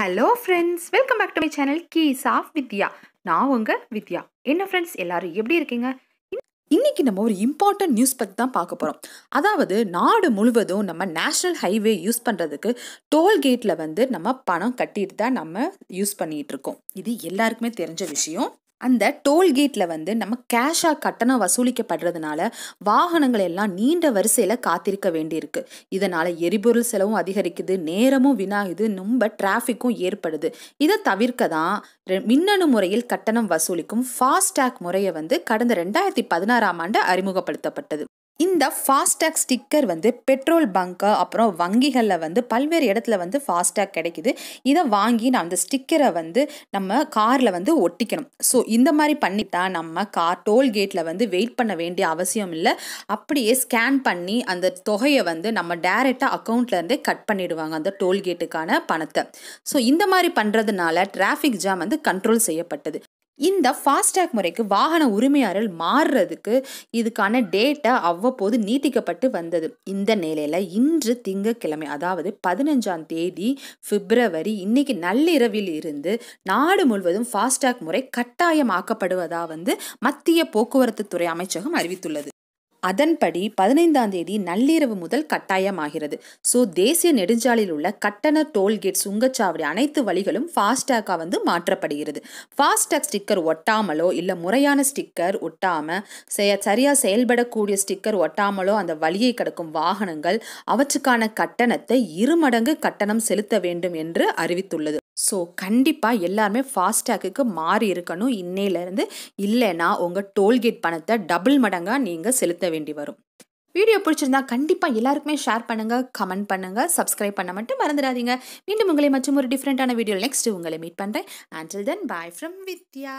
hello friends welcome back to my channel keys of Vidya நான் உங்கள் வித்யா என்ன ஃப்ரெண்ட்ஸ் எல்லாரும் எப்படி இருக்கீங்க இன்றைக்கி நம்ம ஒரு இம்பார்ட்டன்ட் நியூஸ் பற்றி தான் பார்க்க போகிறோம் அதாவது நாடு முழுவதும் நம்ம நேஷ்னல் ஹைவே யூஸ் பண்ணுறதுக்கு டோல்கேட்டில் வந்து நம்ம பணம் கட்டிட்டு தான் நம்ம யூஸ் பண்ணிகிட்டு இருக்கோம் இது எல்லாருக்குமே தெரிஞ்ச விஷயம் அந்த டோல்கேட்டில் வந்து நம்ம கேஷாக கட்டணம் வசூலிக்கப்படுறதுனால வாகனங்கள் எல்லாம் நீண்ட வரிசையில் காத்திருக்க வேண்டியிருக்கு இதனால் எரிபொருள் செலவும் அதிகரிக்குது நேரமும் வினாகுது ரொம்ப டிராஃபிக்கும் ஏற்படுது இதை தவிர்க்க தான் மின்னணு முறையில் கட்டணம் வசூலிக்கும் ஃபாஸ்டேக் முறையை வந்து கடந்த ரெண்டாயிரத்தி பதினாறாம் ஆண்டு அறிமுகப்படுத்தப்பட்டது இந்த ஃபாஸ்டாக் ஸ்டிக்கர் வந்து பெட்ரோல் பங்க்கு அப்புறம் வங்கிகளில் வந்து பல்வேறு இடத்துல வந்து ஃபாஸ்டாக் கிடைக்குது இதை வாங்கி நான் அந்த ஸ்டிக்கரை வந்து நம்ம காரில் வந்து ஒட்டிக்கணும் ஸோ இந்த மாதிரி பண்ணிட்டா நம்ம கார் டோல்கேட்டில் வந்து வெயிட் பண்ண வேண்டிய அவசியம் இல்லை அப்படியே ஸ்கேன் பண்ணி அந்த தொகையை வந்து நம்ம டேரெக்டாக அக்கௌண்ட்லேருந்தே கட் பண்ணிவிடுவாங்க அந்த டோல்கேட்டுக்கான பணத்தை ஸோ இந்த மாதிரி பண்ணுறதுனால டிராஃபிக் ஜாம் வந்து கண்ட்ரோல் செய்யப்பட்டது இந்த ஃபாஸ்டேக் முறைக்கு வாகன உரிமையாளர் மாறுறதுக்கு இதுக்கான டேட்டா அவ்வப்போது நீட்டிக்கப்பட்டு வந்தது இந்த நிலையில் இன்று திங்கக்கிழமை அதாவது பதினஞ்சாம் தேதி பிப்ரவரி இன்னைக்கு நள்ளிரவில் இருந்து நாடு முழுவதும் ஃபாஸ்டேக் முறை கட்டாயமாக்கப்படுவதாக வந்து மத்திய போக்குவரத்து துறை அமைச்சகம் அறிவித்துள்ளது அதன்படி பதினைந்தாம் தேதி நள்ளிரவு முதல் கட்டாயமாகிறது ஸோ தேசிய நெடுஞ்சாலையில் உள்ள கட்டண டோல்கேட் சுங்கச்சாவடி அனைத்து வழிகளும் ஃபாஸ்டேக்காக வந்து மாற்றப்படுகிறது ஃபாஸ்டேக் ஸ்டிக்கர் ஒட்டாமலோ இல்லை முறையான ஸ்டிக்கர் ஒட்டாமல் செய சரியாக செயல்படக்கூடிய ஸ்டிக்கர் ஒட்டாமலோ அந்த வழியை கடக்கும் வாகனங்கள் அவற்றுக்கான கட்டணத்தை இருமடங்கு கட்டணம் செலுத்த வேண்டும் என்று அறிவித்துள்ளது ஸோ கண்டிப்பாக எல்லாருமே ஃபாஸ்டேக்கு மாறி இருக்கணும் இன்னையிலேருந்து இல்லைன்னா உங்கள் டோல்கேட் பணத்தை டபுள் மடங்காக நீங்கள் செலுத்த வேண்டி வரும் வீடியோ பிடிச்சிருந்தா கண்டிப்பாக எல்லாருக்குமே ஷேர் பண்ணுங்கள் கமெண்ட் பண்ணுங்கள் சப்ஸ்கிரைப் பண்ண மட்டும் மறந்துடாதீங்க மீண்டும் உங்களை மற்றும் ஒரு டிஃப்ரெண்ட்டான வீடியோ நெக்ஸ்ட் உங்களை மீட் பண்ணுறேன் until then bye from Vidya